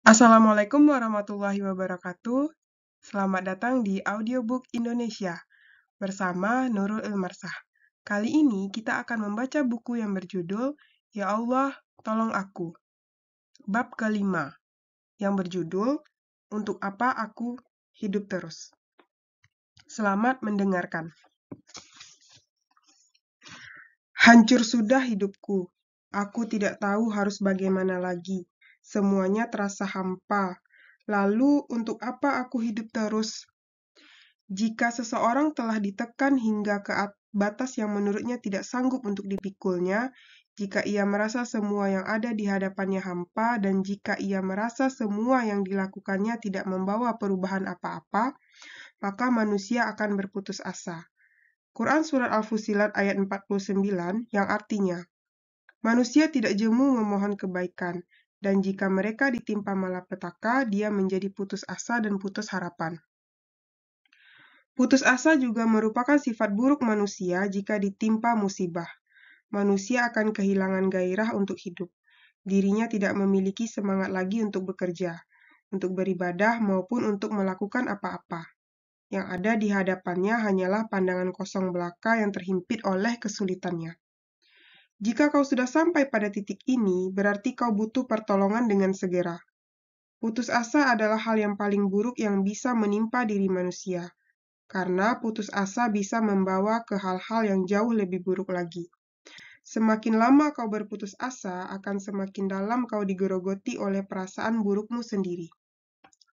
Assalamualaikum warahmatullahi wabarakatuh. Selamat datang di Audiobook Indonesia bersama Nurul Ilmarsah. Kali ini kita akan membaca buku yang berjudul Ya Allah, Tolong Aku. Bab kelima yang berjudul Untuk Apa Aku Hidup Terus. Selamat mendengarkan. Hancur sudah hidupku. Aku tidak tahu harus bagaimana lagi Semuanya terasa hampa. Lalu, untuk apa aku hidup terus? Jika seseorang telah ditekan hingga ke batas yang menurutnya tidak sanggup untuk dipikulnya, jika ia merasa semua yang ada di hadapannya hampa, dan jika ia merasa semua yang dilakukannya tidak membawa perubahan apa-apa, maka manusia akan berputus asa. Quran Surat Al-Fusilat ayat 49 yang artinya, Manusia tidak jemu memohon kebaikan, dan jika mereka ditimpa malapetaka, dia menjadi putus asa dan putus harapan. Putus asa juga merupakan sifat buruk manusia jika ditimpa musibah. Manusia akan kehilangan gairah untuk hidup. Dirinya tidak memiliki semangat lagi untuk bekerja, untuk beribadah, maupun untuk melakukan apa-apa. Yang ada di hadapannya hanyalah pandangan kosong belaka yang terhimpit oleh kesulitannya. Jika kau sudah sampai pada titik ini, berarti kau butuh pertolongan dengan segera. Putus asa adalah hal yang paling buruk yang bisa menimpa diri manusia, karena putus asa bisa membawa ke hal-hal yang jauh lebih buruk lagi. Semakin lama kau berputus asa, akan semakin dalam kau digerogoti oleh perasaan burukmu sendiri,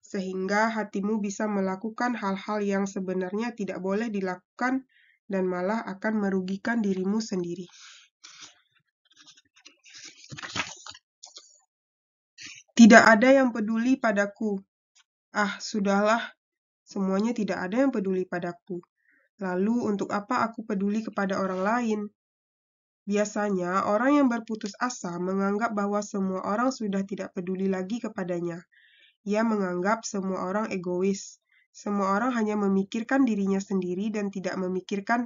sehingga hatimu bisa melakukan hal-hal yang sebenarnya tidak boleh dilakukan dan malah akan merugikan dirimu sendiri. Tidak ada yang peduli padaku. Ah, sudahlah. Semuanya tidak ada yang peduli padaku. Lalu, untuk apa aku peduli kepada orang lain? Biasanya, orang yang berputus asa menganggap bahwa semua orang sudah tidak peduli lagi kepadanya. Ia menganggap semua orang egois. Semua orang hanya memikirkan dirinya sendiri dan tidak memikirkan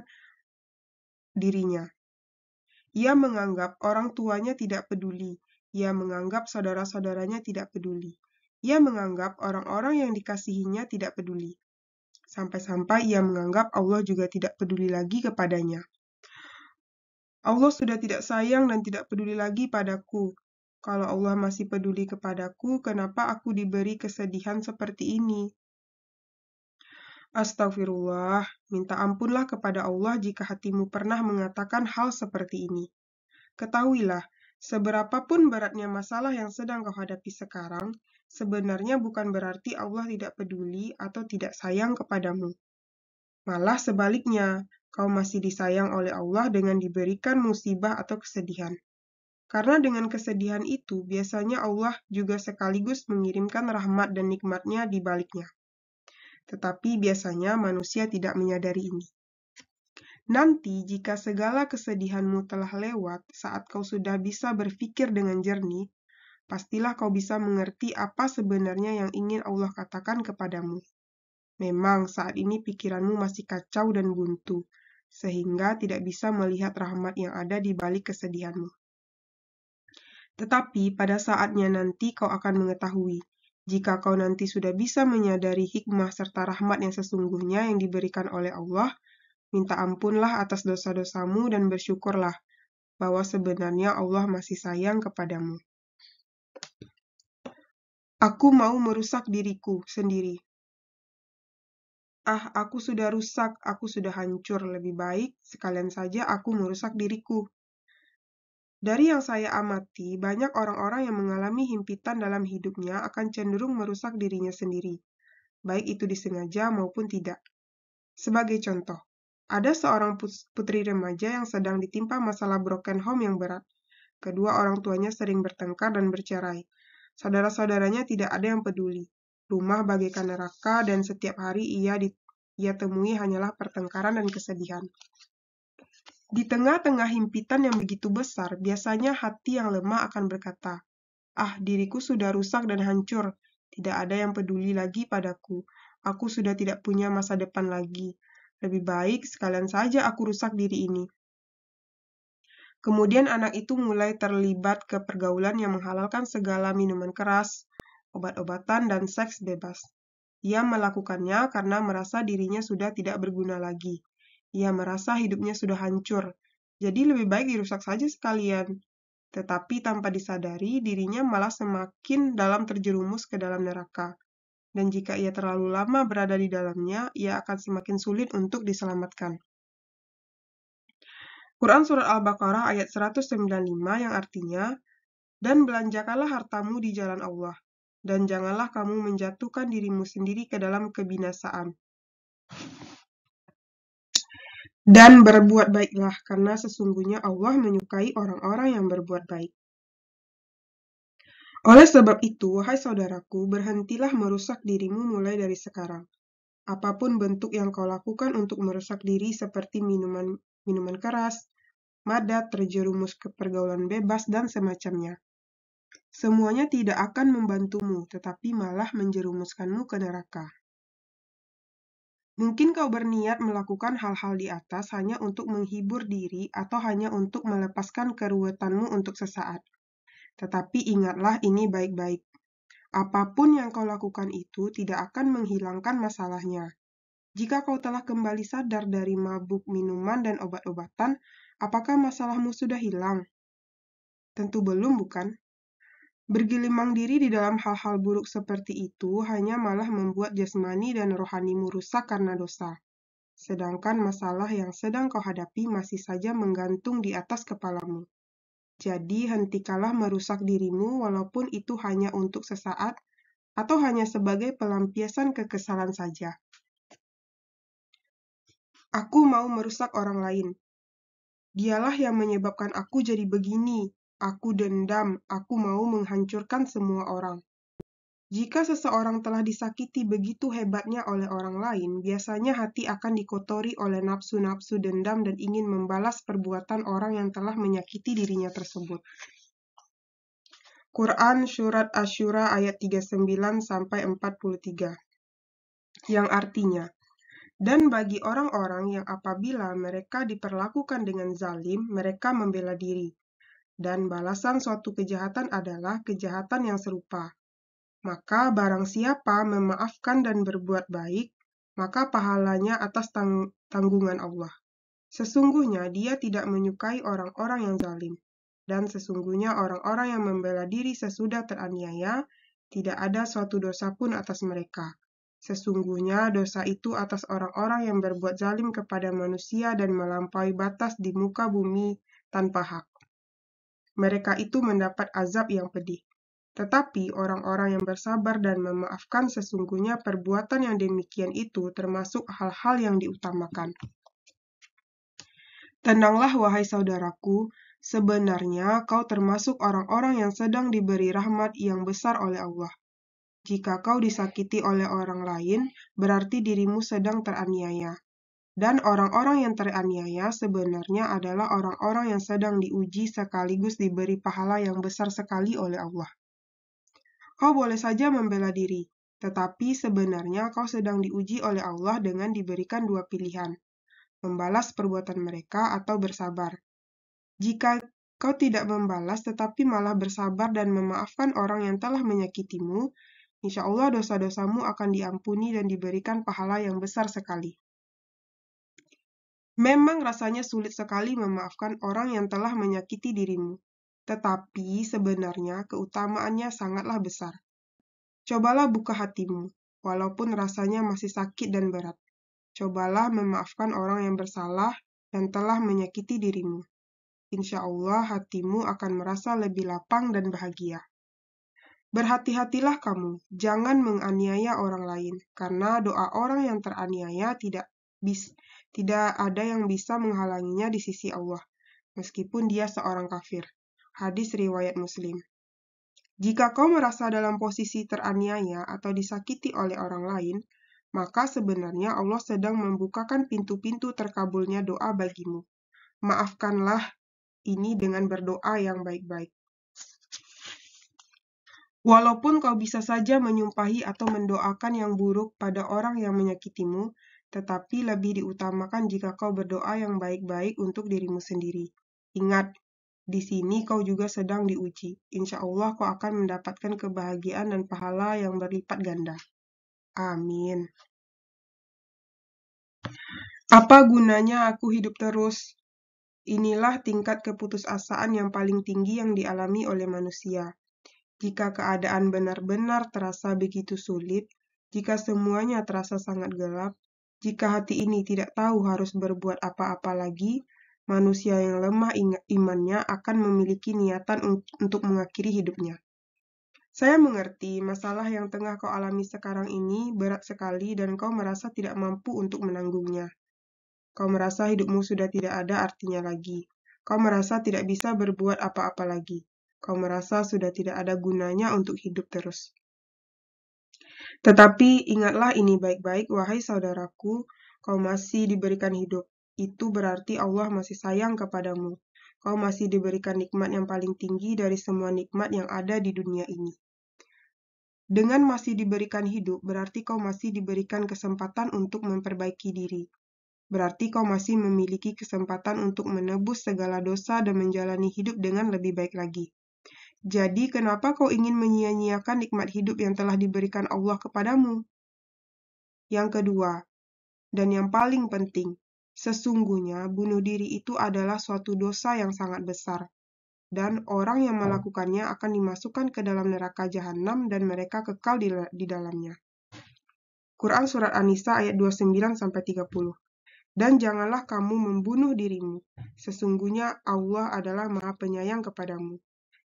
dirinya. Ia menganggap orang tuanya tidak peduli, ia menganggap saudara-saudaranya tidak peduli. Ia menganggap orang-orang yang dikasihinya tidak peduli. Sampai-sampai ia menganggap Allah juga tidak peduli lagi kepadanya. Allah sudah tidak sayang dan tidak peduli lagi padaku. Kalau Allah masih peduli kepadaku, kenapa aku diberi kesedihan seperti ini? Astagfirullah, minta ampunlah kepada Allah jika hatimu pernah mengatakan hal seperti ini. Ketahuilah Seberapapun beratnya masalah yang sedang kau hadapi sekarang, sebenarnya bukan berarti Allah tidak peduli atau tidak sayang kepadamu. Malah sebaliknya, kau masih disayang oleh Allah dengan diberikan musibah atau kesedihan. Karena dengan kesedihan itu, biasanya Allah juga sekaligus mengirimkan rahmat dan nikmatnya di baliknya. Tetapi biasanya manusia tidak menyadari ini. Nanti, jika segala kesedihanmu telah lewat, saat kau sudah bisa berpikir dengan jernih, pastilah kau bisa mengerti apa sebenarnya yang ingin Allah katakan kepadamu. Memang, saat ini pikiranmu masih kacau dan buntu, sehingga tidak bisa melihat rahmat yang ada di balik kesedihanmu. Tetapi pada saatnya nanti kau akan mengetahui, jika kau nanti sudah bisa menyadari hikmah serta rahmat yang sesungguhnya yang diberikan oleh Allah, Minta ampunlah atas dosa-dosamu dan bersyukurlah bahwa sebenarnya Allah masih sayang kepadamu. Aku mau merusak diriku sendiri. Ah, aku sudah rusak, aku sudah hancur. Lebih baik sekalian saja aku merusak diriku. Dari yang saya amati, banyak orang-orang yang mengalami himpitan dalam hidupnya akan cenderung merusak dirinya sendiri, baik itu disengaja maupun tidak. Sebagai contoh, ada seorang putri remaja yang sedang ditimpa masalah broken home yang berat. Kedua orang tuanya sering bertengkar dan bercerai. Saudara-saudaranya tidak ada yang peduli. Rumah bagaikan neraka dan setiap hari ia di, ia temui hanyalah pertengkaran dan kesedihan. Di tengah-tengah himpitan yang begitu besar, biasanya hati yang lemah akan berkata, "Ah, diriku sudah rusak dan hancur. Tidak ada yang peduli lagi padaku. Aku sudah tidak punya masa depan lagi. Lebih baik sekalian saja aku rusak diri ini. Kemudian anak itu mulai terlibat ke pergaulan yang menghalalkan segala minuman keras, obat-obatan, dan seks bebas. Ia melakukannya karena merasa dirinya sudah tidak berguna lagi. Ia merasa hidupnya sudah hancur, jadi lebih baik dirusak saja sekalian. Tetapi tanpa disadari, dirinya malah semakin dalam terjerumus ke dalam neraka dan jika ia terlalu lama berada di dalamnya, ia akan semakin sulit untuk diselamatkan. Quran Surat Al-Baqarah ayat 195 yang artinya, Dan belanjakanlah hartamu di jalan Allah, dan janganlah kamu menjatuhkan dirimu sendiri ke dalam kebinasaan. Dan berbuat baiklah, karena sesungguhnya Allah menyukai orang-orang yang berbuat baik. Oleh sebab itu, wahai saudaraku, berhentilah merusak dirimu mulai dari sekarang. Apapun bentuk yang kau lakukan untuk merusak diri seperti minuman minuman keras, madat, terjerumus ke pergaulan bebas, dan semacamnya. Semuanya tidak akan membantumu, tetapi malah menjerumuskanmu ke neraka. Mungkin kau berniat melakukan hal-hal di atas hanya untuk menghibur diri atau hanya untuk melepaskan keruwetanmu untuk sesaat. Tetapi ingatlah ini baik-baik. Apapun yang kau lakukan itu tidak akan menghilangkan masalahnya. Jika kau telah kembali sadar dari mabuk, minuman, dan obat-obatan, apakah masalahmu sudah hilang? Tentu belum, bukan? Bergilimang diri di dalam hal-hal buruk seperti itu hanya malah membuat jasmani dan rohanimu rusak karena dosa. Sedangkan masalah yang sedang kau hadapi masih saja menggantung di atas kepalamu. Jadi, hentikalah merusak dirimu, walaupun itu hanya untuk sesaat atau hanya sebagai pelampiasan kekesalan saja. Aku mau merusak orang lain. Dialah yang menyebabkan aku jadi begini. Aku dendam, aku mau menghancurkan semua orang. Jika seseorang telah disakiti begitu hebatnya oleh orang lain, biasanya hati akan dikotori oleh nafsu-nafsu dendam dan ingin membalas perbuatan orang yang telah menyakiti dirinya tersebut. Quran Surat Asyura ayat 39 43. Yang artinya, dan bagi orang-orang yang apabila mereka diperlakukan dengan zalim, mereka membela diri. Dan balasan suatu kejahatan adalah kejahatan yang serupa maka barang siapa memaafkan dan berbuat baik, maka pahalanya atas tang tanggungan Allah. Sesungguhnya dia tidak menyukai orang-orang yang zalim. Dan sesungguhnya orang-orang yang membela diri sesudah teraniaya, tidak ada suatu dosa pun atas mereka. Sesungguhnya dosa itu atas orang-orang yang berbuat zalim kepada manusia dan melampaui batas di muka bumi tanpa hak. Mereka itu mendapat azab yang pedih. Tetapi orang-orang yang bersabar dan memaafkan sesungguhnya perbuatan yang demikian itu termasuk hal-hal yang diutamakan. Tenanglah wahai saudaraku, sebenarnya kau termasuk orang-orang yang sedang diberi rahmat yang besar oleh Allah. Jika kau disakiti oleh orang lain, berarti dirimu sedang teraniaya. Dan orang-orang yang teraniaya sebenarnya adalah orang-orang yang sedang diuji sekaligus diberi pahala yang besar sekali oleh Allah. Kau boleh saja membela diri, tetapi sebenarnya kau sedang diuji oleh Allah dengan diberikan dua pilihan, membalas perbuatan mereka atau bersabar. Jika kau tidak membalas tetapi malah bersabar dan memaafkan orang yang telah menyakitimu, insya Allah dosa-dosamu akan diampuni dan diberikan pahala yang besar sekali. Memang rasanya sulit sekali memaafkan orang yang telah menyakiti dirimu, tetapi sebenarnya keutamaannya sangatlah besar. Cobalah buka hatimu, walaupun rasanya masih sakit dan berat. Cobalah memaafkan orang yang bersalah dan telah menyakiti dirimu. Insya Allah hatimu akan merasa lebih lapang dan bahagia. Berhati-hatilah kamu, jangan menganiaya orang lain, karena doa orang yang teraniaya tidak bis, tidak ada yang bisa menghalanginya di sisi Allah, meskipun dia seorang kafir. Hadis riwayat Muslim. Jika kau merasa dalam posisi teraniaya atau disakiti oleh orang lain, maka sebenarnya Allah sedang membukakan pintu-pintu terkabulnya doa bagimu. Maafkanlah ini dengan berdoa yang baik-baik. Walaupun kau bisa saja menyumpahi atau mendoakan yang buruk pada orang yang menyakitimu, tetapi lebih diutamakan jika kau berdoa yang baik-baik untuk dirimu sendiri. Ingat, di sini kau juga sedang diuji. Insya Allah kau akan mendapatkan kebahagiaan dan pahala yang berlipat ganda. Amin. Apa gunanya aku hidup terus? Inilah tingkat keputusasaan yang paling tinggi yang dialami oleh manusia. Jika keadaan benar-benar terasa begitu sulit, jika semuanya terasa sangat gelap, jika hati ini tidak tahu harus berbuat apa-apa lagi, Manusia yang lemah imannya akan memiliki niatan untuk mengakhiri hidupnya. Saya mengerti masalah yang tengah kau alami sekarang ini berat sekali dan kau merasa tidak mampu untuk menanggungnya. Kau merasa hidupmu sudah tidak ada artinya lagi. Kau merasa tidak bisa berbuat apa-apa lagi. Kau merasa sudah tidak ada gunanya untuk hidup terus. Tetapi ingatlah ini baik-baik, wahai saudaraku, kau masih diberikan hidup itu berarti Allah masih sayang kepadamu. Kau masih diberikan nikmat yang paling tinggi dari semua nikmat yang ada di dunia ini. Dengan masih diberikan hidup, berarti kau masih diberikan kesempatan untuk memperbaiki diri. Berarti kau masih memiliki kesempatan untuk menebus segala dosa dan menjalani hidup dengan lebih baik lagi. Jadi, kenapa kau ingin menyia-nyiakan nikmat hidup yang telah diberikan Allah kepadamu? Yang kedua, dan yang paling penting, Sesungguhnya, bunuh diri itu adalah suatu dosa yang sangat besar, dan orang yang melakukannya akan dimasukkan ke dalam neraka jahanam dan mereka kekal di, di dalamnya. Quran Surat An-Nisa ayat 29-30 Dan janganlah kamu membunuh dirimu, sesungguhnya Allah adalah maha penyayang kepadamu.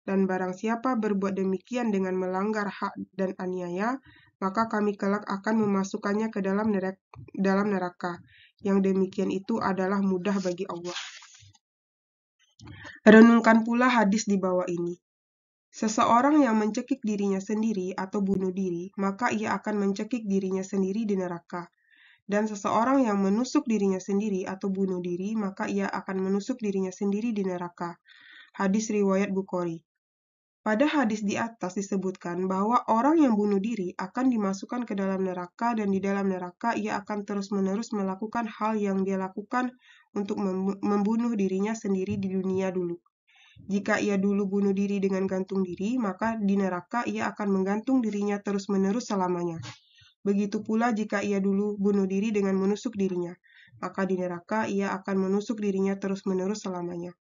Dan barang siapa berbuat demikian dengan melanggar hak dan aniaya, maka kami kelak akan memasukkannya ke dalam neraka, dalam neraka yang demikian itu adalah mudah bagi Allah. Renungkan pula hadis di bawah ini. Seseorang yang mencekik dirinya sendiri atau bunuh diri, maka ia akan mencekik dirinya sendiri di neraka. Dan seseorang yang menusuk dirinya sendiri atau bunuh diri, maka ia akan menusuk dirinya sendiri di neraka. Hadis riwayat Bukhari. Pada hadis di atas disebutkan bahwa orang yang bunuh diri akan dimasukkan ke dalam neraka dan di dalam neraka ia akan terus-menerus melakukan hal yang dia lakukan untuk membunuh dirinya sendiri di dunia dulu. Jika ia dulu bunuh diri dengan gantung diri, maka di neraka ia akan menggantung dirinya terus-menerus selamanya. Begitu pula jika ia dulu bunuh diri dengan menusuk dirinya, maka di neraka ia akan menusuk dirinya terus-menerus selamanya.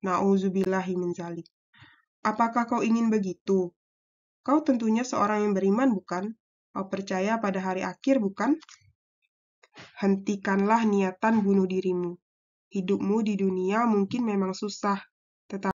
Nauzubillahi Apakah kau ingin begitu? Kau tentunya seorang yang beriman, bukan? Kau percaya pada hari akhir, bukan? Hentikanlah niatan bunuh dirimu. Hidupmu di dunia mungkin memang susah, tetapi